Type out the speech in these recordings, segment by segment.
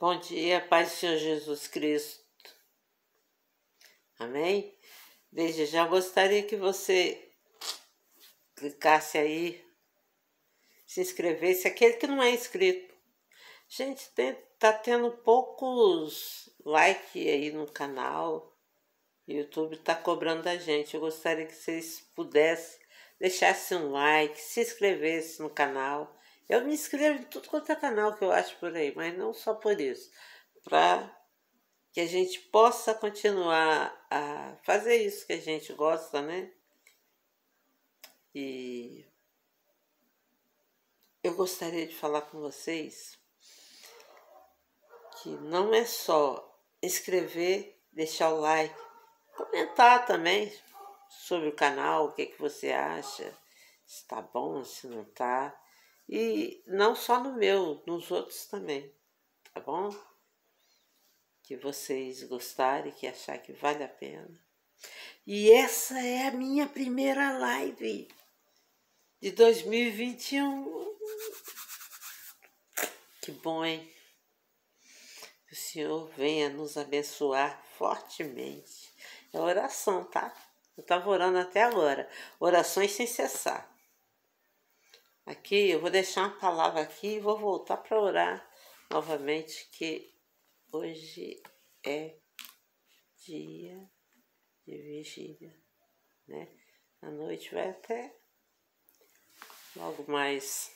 Bom dia, Pai do Senhor Jesus Cristo. Amém? Desde já gostaria que você clicasse aí, se inscrevesse, aquele que não é inscrito. Gente, tem, tá tendo poucos likes aí no canal. O YouTube tá cobrando da gente. Eu gostaria que vocês pudessem deixasse um like, se inscrevesse no canal eu me inscrevo em tudo quanto é canal que eu acho por aí, mas não só por isso. Para que a gente possa continuar a fazer isso que a gente gosta, né? E eu gostaria de falar com vocês que não é só escrever, deixar o like, comentar também sobre o canal, o que, que você acha, se tá bom, se não tá. E não só no meu, nos outros também, tá bom? Que vocês gostarem, que achar que vale a pena. E essa é a minha primeira live de 2021. Que bom, hein? Que o Senhor venha nos abençoar fortemente. É oração, tá? Eu estava orando até agora. Orações sem cessar. Aqui, eu vou deixar uma palavra aqui e vou voltar para orar novamente, que hoje é dia de vigília, né? A noite vai até logo mais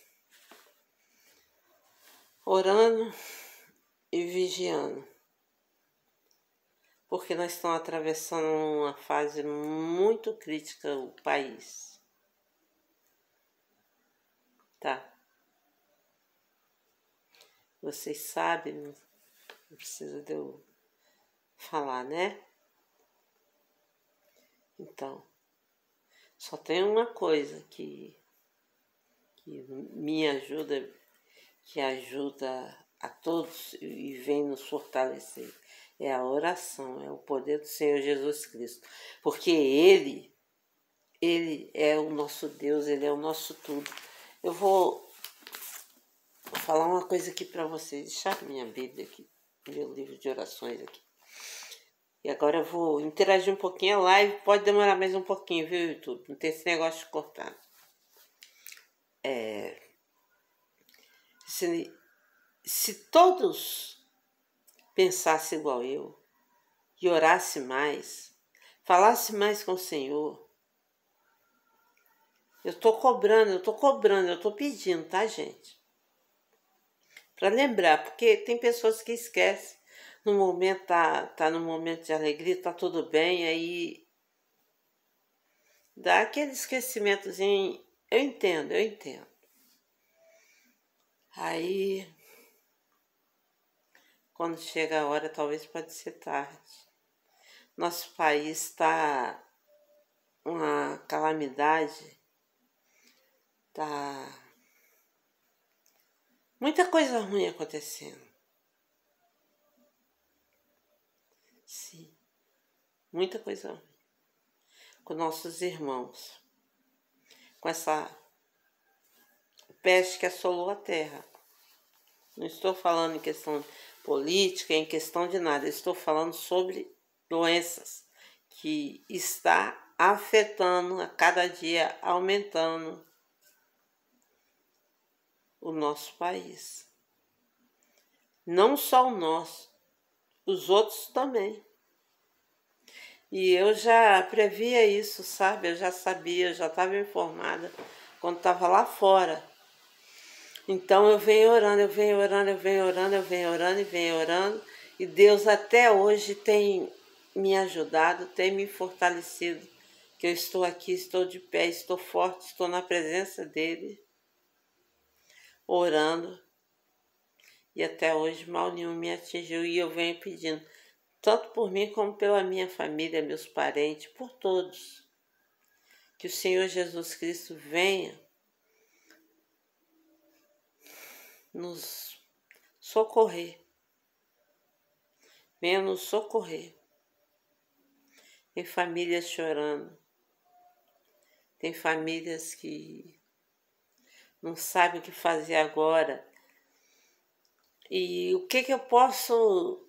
orando e vigiando. Porque nós estamos atravessando uma fase muito crítica o país. Vocês sabem, não precisa de eu falar, né? Então, só tem uma coisa que, que me ajuda, que ajuda a todos e vem nos fortalecer. É a oração, é o poder do Senhor Jesus Cristo. Porque Ele, Ele é o nosso Deus, Ele é o nosso tudo. Eu vou Vou falar uma coisa aqui para vocês. Deixar minha Bíblia aqui, meu livro de orações aqui. E agora eu vou interagir um pouquinho a live. Pode demorar mais um pouquinho, viu, YouTube? Não tem esse negócio de cortar. É... Se, se todos pensassem igual eu e orassem mais, falassem mais com o Senhor, eu tô cobrando, eu tô cobrando, eu tô pedindo, tá, gente? para lembrar, porque tem pessoas que esquecem. No momento tá, tá no momento de alegria, tá tudo bem, aí dá aquele esquecimentozinho. Eu entendo, eu entendo. Aí quando chega a hora, talvez pode ser tarde. Nosso país está uma calamidade, tá Muita coisa ruim acontecendo. Sim, muita coisa ruim. Com nossos irmãos. Com essa peste que assolou a terra. Não estou falando em questão política, em questão de nada. Estou falando sobre doenças que está afetando a cada dia, aumentando o nosso país. Não só o nosso, os outros também. E eu já previa isso, sabe? Eu já sabia, já estava informada quando estava lá fora. Então eu venho orando, eu venho orando, eu venho orando, eu venho orando e venho orando. E Deus até hoje tem me ajudado, tem me fortalecido. Que eu estou aqui, estou de pé, estou forte, estou na presença dele orando. E até hoje mal nenhum me atingiu e eu venho pedindo, tanto por mim como pela minha família, meus parentes, por todos. Que o Senhor Jesus Cristo venha nos socorrer. Venha nos socorrer. Tem famílias chorando. Tem famílias que não sabe o que fazer agora. E o que, que eu posso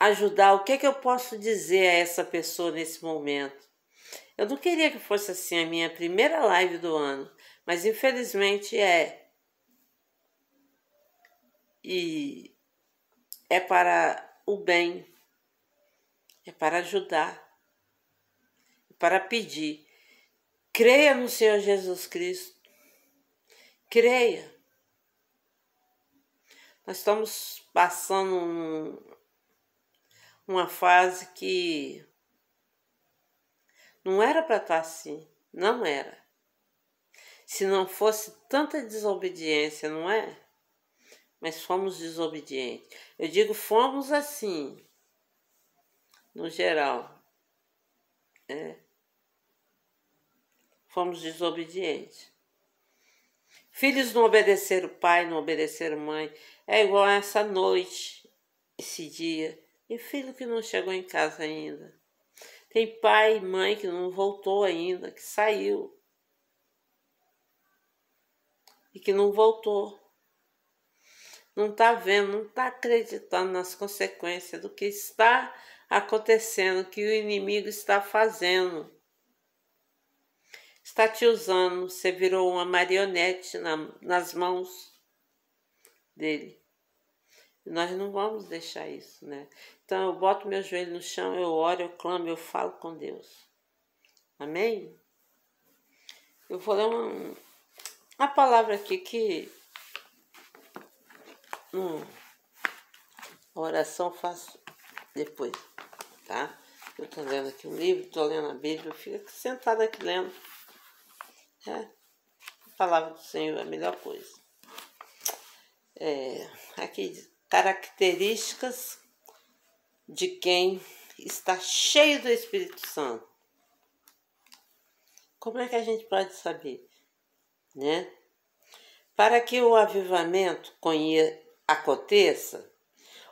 ajudar, o que, que eu posso dizer a essa pessoa nesse momento? Eu não queria que fosse assim a minha primeira live do ano, mas infelizmente é. E é para o bem, é para ajudar, é para pedir. Creia no Senhor Jesus Cristo Creia. Nós estamos passando um, uma fase que não era para estar tá assim, não era. Se não fosse tanta desobediência, não é? Mas fomos desobedientes. Eu digo fomos assim, no geral. É. Fomos desobedientes. Filhos não obedeceram pai, não obedeceram mãe. É igual a essa noite, esse dia. E filho que não chegou em casa ainda. Tem pai e mãe que não voltou ainda, que saiu. E que não voltou. Não está vendo, não está acreditando nas consequências do que está acontecendo, que o inimigo está fazendo. Está te usando, você virou uma marionete na, nas mãos dele. nós não vamos deixar isso, né? Então eu boto meu joelho no chão, eu oro, eu clamo, eu falo com Deus. Amém? Eu vou ler uma, uma palavra aqui que hum, a oração faço depois, tá? Eu tô lendo aqui um livro, tô lendo a Bíblia, fico sentada aqui lendo né? A palavra do Senhor é a melhor coisa. É, aqui, características de quem está cheio do Espírito Santo. Como é que a gente pode saber, né? Para que o avivamento aconteça,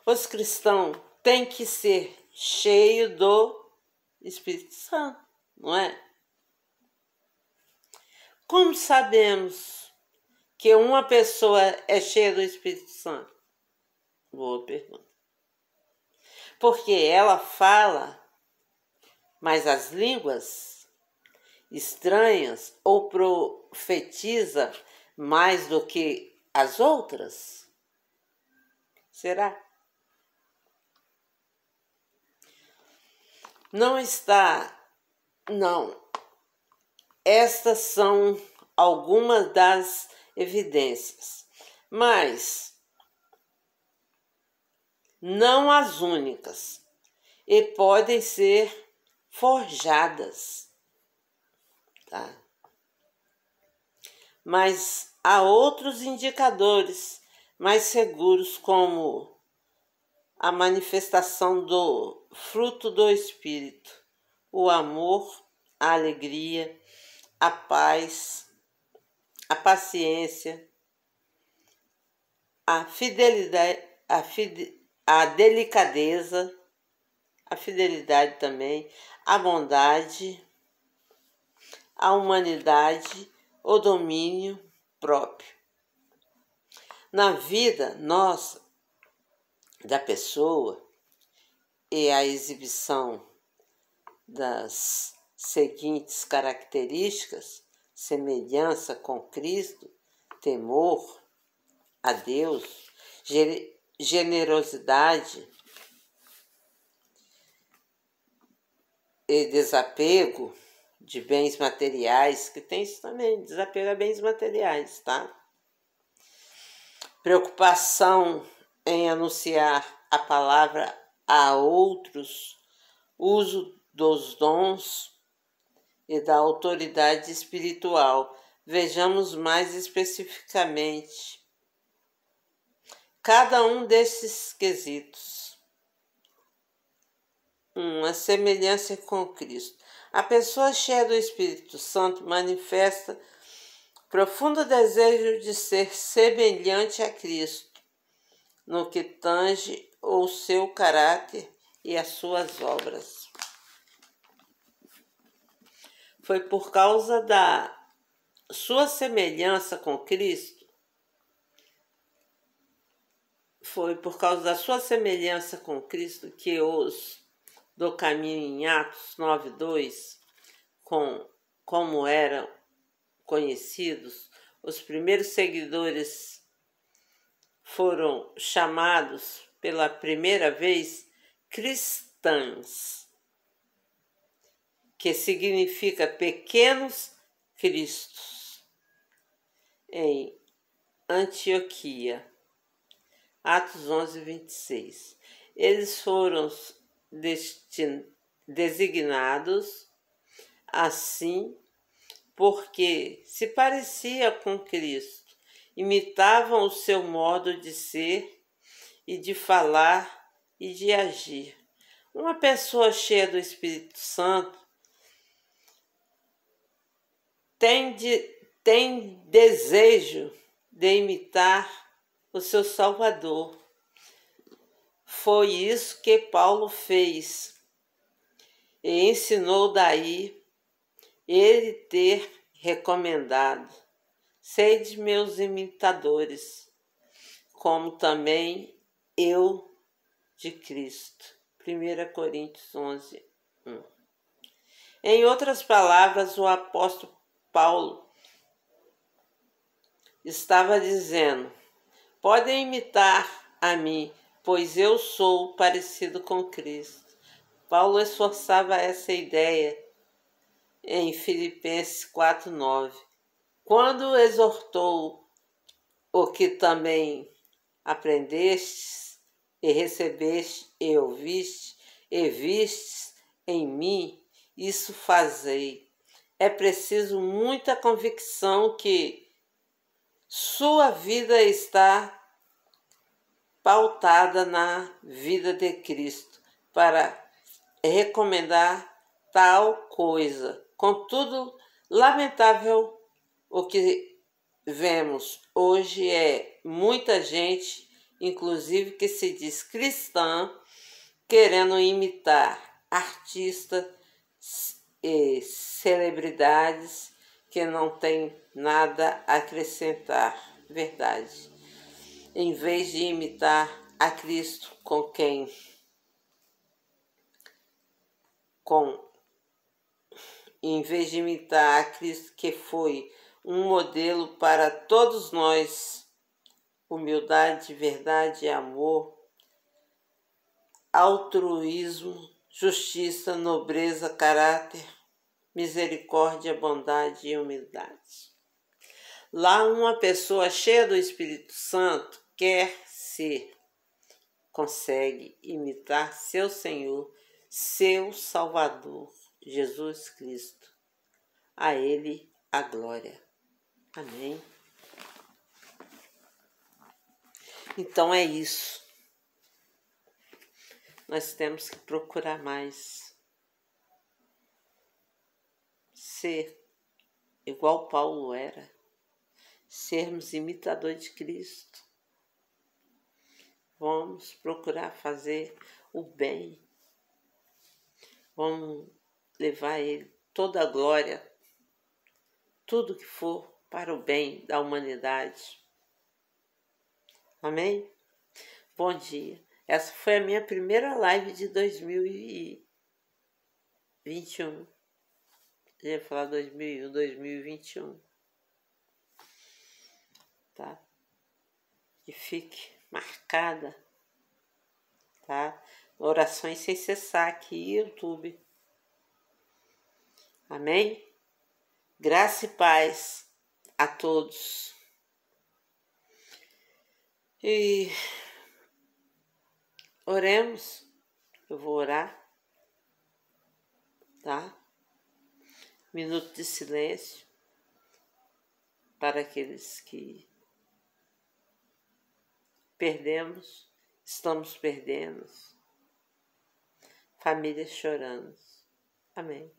os cristãos têm que ser cheios do Espírito Santo, não é? Como sabemos que uma pessoa é cheia do Espírito Santo? Boa pergunta. Porque ela fala, mas as línguas estranhas ou profetiza mais do que as outras? Será? Não está, não, estas são algumas das evidências, mas não as únicas, e podem ser forjadas. Tá? Mas há outros indicadores mais seguros, como a manifestação do fruto do Espírito, o amor, a alegria, a paz, a paciência, a fidelidade, a, fide, a delicadeza, a fidelidade também, a bondade, a humanidade, o domínio próprio. Na vida nossa, da pessoa, e a exibição das seguintes características: semelhança com Cristo, temor a Deus, generosidade e desapego de bens materiais, que tem isso também, desapego a bens materiais, tá? Preocupação em anunciar a palavra a outros, uso dos dons e da autoridade espiritual. Vejamos mais especificamente cada um desses quesitos. Uma semelhança com Cristo. A pessoa cheia do Espírito Santo manifesta profundo desejo de ser semelhante a Cristo no que tange o seu caráter e as suas obras foi por causa da sua semelhança com Cristo, foi por causa da sua semelhança com Cristo que os do caminho em Atos 9:2, com como eram conhecidos, os primeiros seguidores foram chamados pela primeira vez cristãs que significa pequenos cristos, em Antioquia. Atos 11, 26. Eles foram designados assim porque se parecia com Cristo, imitavam o seu modo de ser e de falar e de agir. Uma pessoa cheia do Espírito Santo tem, de, tem desejo de imitar o seu Salvador. Foi isso que Paulo fez e ensinou daí ele ter recomendado: Sede meus imitadores, como também eu de Cristo. 1 Coríntios 11, 1. Em outras palavras, o apóstolo Paulo estava dizendo: podem imitar a mim, pois eu sou parecido com Cristo. Paulo esforçava essa ideia em Filipenses 4:9. Quando exortou o que também aprendestes e recebeste e ouviste e vistes em mim, isso fazei é preciso muita convicção que sua vida está pautada na vida de Cristo para recomendar tal coisa. Contudo, lamentável o que vemos hoje é muita gente, inclusive que se diz cristã, querendo imitar artistas e celebridades que não têm nada a acrescentar verdade, em vez de imitar a Cristo com quem com em vez de imitar a Cristo que foi um modelo para todos nós, humildade, verdade, amor, altruísmo, justiça, nobreza, caráter, misericórdia, bondade e humildade. Lá, uma pessoa cheia do Espírito Santo quer ser, consegue imitar seu Senhor, seu Salvador, Jesus Cristo. A Ele a glória. Amém. Então é isso. Nós temos que procurar mais ser igual Paulo era, sermos imitadores de Cristo. Vamos procurar fazer o bem. Vamos levar ele toda a glória, tudo que for para o bem da humanidade. Amém? Bom dia. Essa foi a minha primeira live de 2021. Eu ia falar 2001, 2021. Tá? Que fique marcada. Tá? Orações sem cessar aqui, YouTube. Amém? Graça e paz a todos. E oremos. Eu vou orar, tá? Minuto de silêncio para aqueles que perdemos, estamos perdendo, famílias chorando. Amém.